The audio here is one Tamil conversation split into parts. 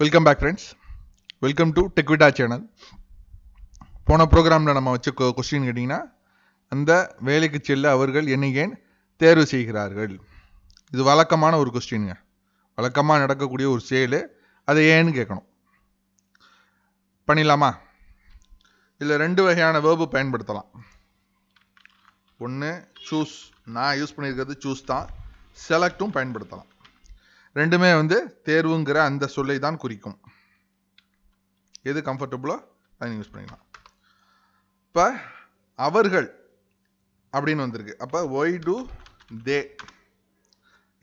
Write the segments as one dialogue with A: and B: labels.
A: welcome back friends welcome to Techvitta channel போன ப்ரோக்ராமில் நம்ம வச்ச கொஸ்டின் கேட்டிங்கன்னா அந்த வேலைக்கு செல்ல அவர்கள் ஏன் தேர்வு செய்கிறார்கள் இது வழக்கமான ஒரு கொஸ்டின்ங்க வழக்கமாக நடக்கக்கூடிய ஒரு செயல் அதை ஏன்னு கேட்கணும் பண்ணிடலாமா இதில் ரெண்டு வகையான வேர்பு பயன்படுத்தலாம் ஒன்று சூஸ் நான் யூஸ் பண்ணியிருக்கிறது சூஸ் தான் செலக்டும் பயன்படுத்தலாம் ரெண்டுமே வந்து தேர்வுங்கிற அந்த சொல்லை தான் குறிக்கும் எது கம்ஃபர்டபுளோ அதை யூஸ் பண்ணிக்கலாம் இப்போ அவர்கள் அப்படின்னு வந்திருக்கு அப்போ ஒய் டு தே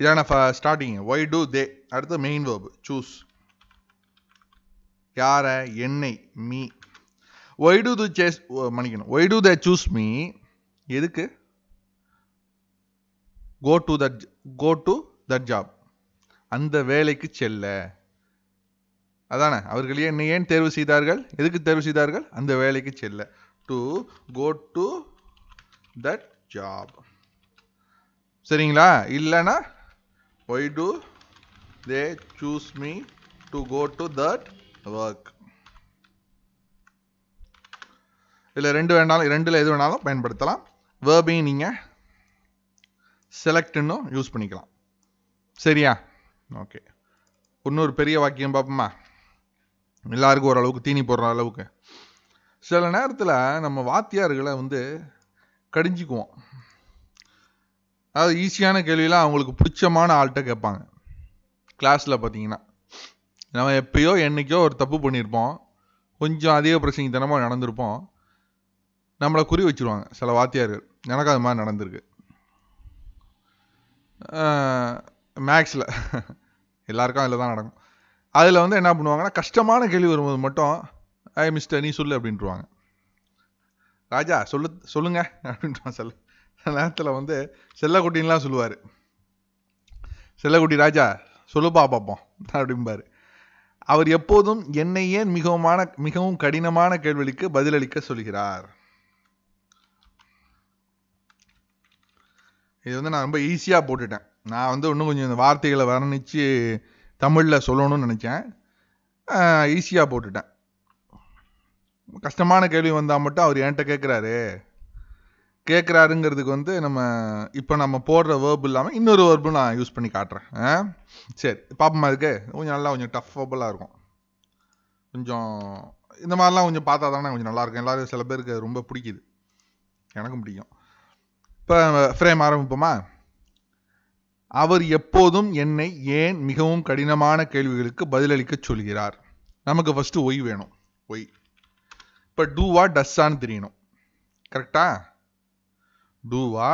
A: இதான ஸ்டார்டிங் ஒய் டு தே அடுத்து மெயின் வேர்பு சூஸ் யார என்னை me why do the choose மன்னிக்கணும் why do they choose me எதுக்கு go to that go to that job அந்த வேலைக்கு செல்ல அதானே அவர்கள் ஏன் ஏன் தேர்வு செய்தார்கள் எதுக்கு தேர்வு செய்தார்கள் அந்த வேலைக்கு செல்ல to go to that job சரிங்களா இல்லைனா why do they choose me to go to that work இதில் ரெண்டு வேணாலும் ரெண்டில் எது வேணாலும் பயன்படுத்தலாம் வேர்பையும் நீங்கள் செலக்ட்னும் யூஸ் பண்ணிக்கலாம் சரியா ஓகே இன்னொரு பெரிய வாக்கியம் பார்ப்போமா எல்லாருக்கும் ஓரளவுக்கு தீனி போடுற அளவுக்கு சில நேரத்தில் நம்ம வாத்தியார்களை வந்து கடிஞ்சிக்குவோம் அதாவது ஈஸியான கேள்வியெலாம் அவங்களுக்கு பிடிச்சமான ஆள்கிட்ட கேட்பாங்க கிளாஸில் பார்த்தீங்கன்னா நம்ம எப்பயோ என்றைக்கோ ஒரு தப்பு பண்ணியிருப்போம் கொஞ்சம் அதிக பிரசங்கித்தனமாக நடந்திருப்போம் நம்மளை குறி வச்சுருவாங்க சில வாத்தியார்கள் எனக்கு அது மாதிரி நடந்திருக்கு மேக்ஸில் எல்லாருக்கும் அதில் தான் நடக்கும் அதில் வந்து என்ன பண்ணுவாங்கன்னா கஷ்டமான கேள்வி வரும்போது மட்டும் ஐ மிஸ்டர் நீ சொல்லு அப்படின்ட்டுருவாங்க ராஜா சொல்லு சொல்லுங்க அப்படின்ட்டு செல்ல நேரத்தில் வந்து செல்லக்குட்டின்லாம் சொல்லுவார் செல்லக்குட்டி ராஜா சொல்லுப்பா பார்ப்போம் அப்படிம்பார் அவர் எப்போதும் என்னை ஏன் மிகவுமான மிகவும் கடினமான கேள்விகளுக்கு பதிலளிக்க சொல்கிறார் இது வந்து நான் ரொம்ப ஈஸியாக போட்டுட்டேன் நான் வந்து இன்னும் கொஞ்சம் இந்த வார்த்தைகளை வர்ணித்து தமிழில் சொல்லணும்னு நினச்சேன் ஈஸியாக போட்டுட்டேன் கஷ்டமான கேள்வி வந்தால் மட்டும் அவர் என்கிட்ட கேட்குறாரு கேட்குறாருங்கிறதுக்கு வந்து நம்ம இப்போ நம்ம போடுற வேர்பு இல்லாமல் இன்னொரு வேர்பு நான் யூஸ் பண்ணி காட்டுறேன் சரி பார்ப்போமா இருக்கு கொஞ்சம் நல்லா கொஞ்சம் டஃப் இருக்கும் கொஞ்சம் இந்த மாதிரிலாம் கொஞ்சம் பார்த்தா தானே கொஞ்சம் நல்லாயிருக்கும் எல்லோரும் சில பேருக்கு ரொம்ப பிடிக்குது எனக்கும் பிடிக்கும் இப்போ ஃப்ரேம் ஆரம்பிப்போமா அவர் எப்போதும் என்னை ஏன் மிகவும் கடினமான கேள்விகளுக்கு பதிலளிக்க சொல்கிறார் நமக்கு ஃபஸ்ட்டு ஒய் வேணும் ஒய் இப்போ டூவா டஸ்ஸான்னு தெரியணும் கரெக்டா டூவா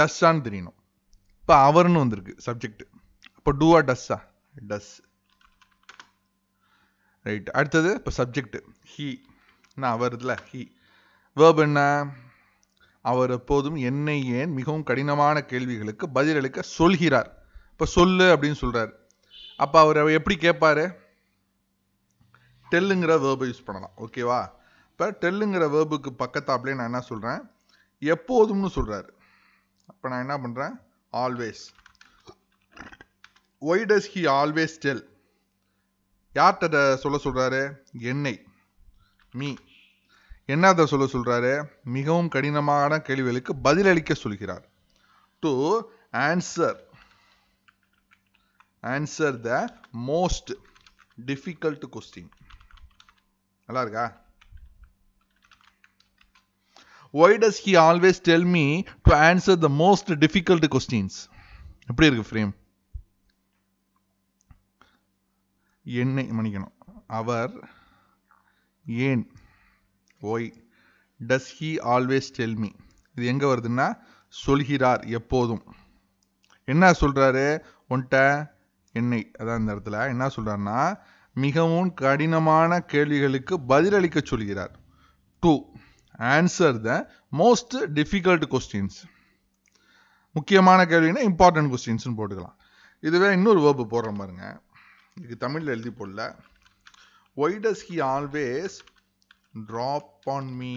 A: டஸ்ஸான்னு தெரியணும் இப்போ அவர்னு வந்திருக்கு சப்ஜெக்ட் இப்போ டூவா டஸ்ஸா டஸ் ரைட் அடுத்தது இப்போ சப்ஜெக்ட் ஹீ நான் அவர் இதில் ஹீ வேர்ப் என்ன அவர் எப்போதும் என்னை ஏன் மிகவும் கடினமான கேள்விகளுக்கு பதிலளிக்க சொல்கிறார் இப்போ சொல்லு அப்படின்னு சொல்கிறார் அப்போ அவர் எப்படி கேட்பாரு டெல்லுங்கிற வேர்பை யூஸ் பண்ணலாம் ஓகேவா இப்போ டெல்லுங்கிற வேர்புக்கு பக்கத்தாப்லேயே நான் என்ன சொல்கிறேன் எப்போதும்னு சொல்கிறாரு அப்போ நான் என்ன பண்ணுறேன் always why does he always tell யார்கிட்ட சொல்ல சொல்கிறாரு என்னை மீ என்ன அதை சொல்ல சொல்கிறாரு மிகவும் கடினமான கேள்விகளுக்கு பதிலளிக்க சொல்கிறார் to answer answer the most difficult question நல்லா இருக்கா why does he always tell me to answer the most difficult questions எப்படி இருக்கு ஃப்ரேம் என்னை மன்னிக்கணும் அவர் ஏன் why does he always tell me இது எங்கே வருதுன்னா சொல்கிறார் எப்போதும் என்ன சொல்கிறாரு உன்ட்ட என்னை அதான் இந்த இடத்துல என்ன சொல்கிறாருன்னா மிகவும் கடினமான கேள்விகளுக்கு பதிலளிக்க சொல்கிறார் to answer the most difficult questions முக்கியமான கேள்வினா இம்பார்ட்டன்ட் கொஸ்டின்ஸ்னு போட்டுக்கலாம் இதுவே இன்னொரு வேர்பு போடுற பாருங்க இதுக்கு தமிழில் எழுதி போடல why does he always drop on me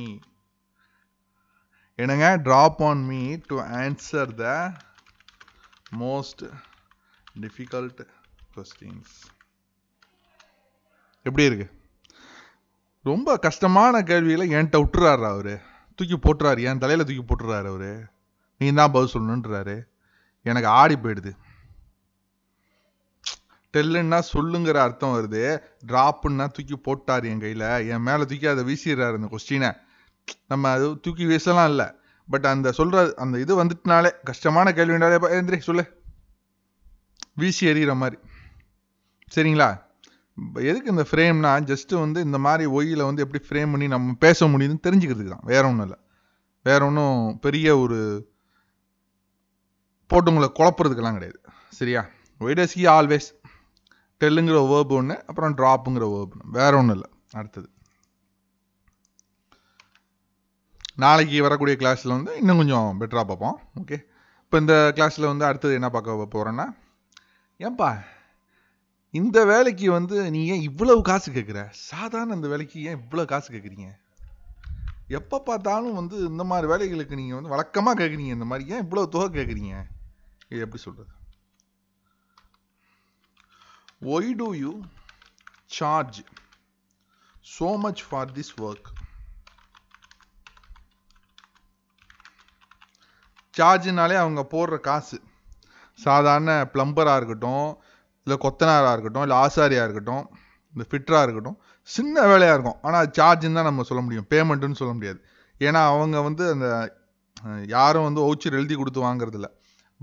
A: என்னங்க drop on me to answer the most difficult questions எப்படி இருக்கு ரொம்ப கஷ்டமான கேள்வியில் என்கிட்ட விட்டுறாரு அவரு தூக்கி போட்டுறாரு என் தலையில் தூக்கி போட்டுறாரு அவரு நீ தான் பதில் சொல்லணுன்றாரு எனக்கு ஆடி போயிடுது டெல்லுன்னா சொல்லுங்கிற அர்த்தம் வருது ட்ராப்புன்னா தூக்கி போட்டார் என் கையில் என் மேலே தூக்கி அதை வீசிடுறாரு அந்த கொஸ்டினை நம்ம அது தூக்கி வீசலாம் இல்லை பட் அந்த சொல்கிற அந்த இது வந்துட்டுனாலே கஷ்டமான கேள்வினாலே எந்திரி சொல்லு வீசி எறிகிற மாதிரி சரிங்களா எதுக்கு இந்த ஃப்ரேம்னா ஜஸ்ட்டு வந்து இந்த மாதிரி ஒயில வந்து எப்படி ஃப்ரேம் பண்ணி நம்ம பேச முடியுதுன்னு தெரிஞ்சுக்கிறதுக்கு தான் வேற ஒன்றும் இல்லை வேற ஒன்றும் பெரிய ஒரு போட்டுங்களை குழப்புறதுக்கெல்லாம் கிடையாது சரியா ஒய்டஸ் ஹி ஆல்வேஸ் டெல்லுங்கிற வேர்ப் ஒன்று அப்புறம் ட்ராப்புங்கிற வேர்ப் வேற ஒன்றும் இல்லை அடுத்தது நாளைக்கு வரக்கூடிய கிளாஸில் வந்து இன்னும் கொஞ்சம் பெட்டராக பார்ப்போம் ஓகே இப்போ இந்த கிளாஸில் வந்து அடுத்தது என்ன பார்க்க போகிறோன்னா ஏன்பா இந்த வேலைக்கு வந்து நீ ஏன் இவ்வளவு காசு கேட்குற சாதாரண இந்த வேலைக்கு ஏன் இவ்வளோ காசு கேட்குறீங்க எப்போ பார்த்தாலும் வந்து இந்த மாதிரி வேலைகளுக்கு நீங்கள் வந்து வழக்கமாக கேட்குறீங்க இந்த மாதிரி ஏன் இவ்வளோ தொகை கேட்குறீங்க இது எப்படி சொல்கிறது why do you charge so much for this work சார்ஜுனாலே அவங்க போடுற காசு சாதாரண பிளம்பராக இருக்கட்டும் இல்லை கொத்தனாராக இருக்கட்டும் இல்லை ஆசாரியாக இருக்கட்டும் இந்த ஃபிட்டராக இருக்கட்டும் சின்ன வேலையாக இருக்கும் ஆனால் சார்ஜுன்னு தான் நம்ம சொல்ல முடியும் பேமெண்ட்டுன்னு சொல்ல முடியாது ஏன்னா அவங்க வந்து அந்த யாரும் வந்து ஓச்சர் எழுதி கொடுத்து வாங்குறதில்ல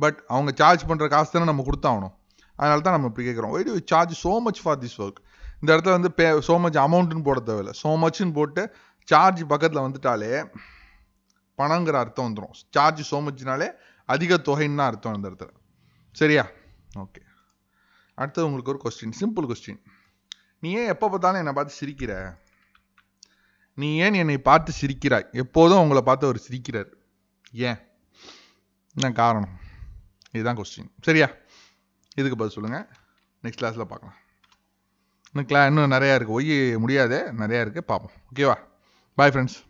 A: பட் அவங்க சார்ஜ் பண்ணுற காசு தானே நம்ம கொடுத்தாகணும் அதனால தான் நம்ம இப்படி கேட்குறோம் why you charge so much for this work இந்த இடத்துல வந்து பே ஸோ மச் அமௌண்ட்டுன்னு போட தேவையில்ல ஸோ மச்சுன்னு போட்டு சார்ஜ் பக்கத்தில் வந்துட்டாலே பணங்கிற அர்த்தம் வந்துடும் சார்ஜ் ஸோ மச்னாலே அதிக தொகைன்னு அர்த்தம் இந்த இடத்துல சரியா ஓகே அடுத்தது உங்களுக்கு ஒரு கொஸ்டின் சிம்பிள் கொஸ்டின் நீ ஏன் எப்போ பார்த்தாலும் என்னை பார்த்து சிரிக்கிற நீ ஏன் என்னை பார்த்து சிரிக்கிறாய் எப்போதும் உங்களை பார்த்து அவர் சிரிக்கிறார் ஏன் என்ன காரணம் இதுதான் கொஸ்டின் சரியா இதுக்கு பதில் சொல்லுங்கள் நெக்ஸ்ட் கிளாஸில் பார்க்கலாம் இன்னும் கிளா இன்னும் நிறையா இருக்குது ஒய் முடியாது நிறையா இருக்குது பார்ப்போம் ஓகேவா பாய் ஃப்ரெண்ட்ஸ்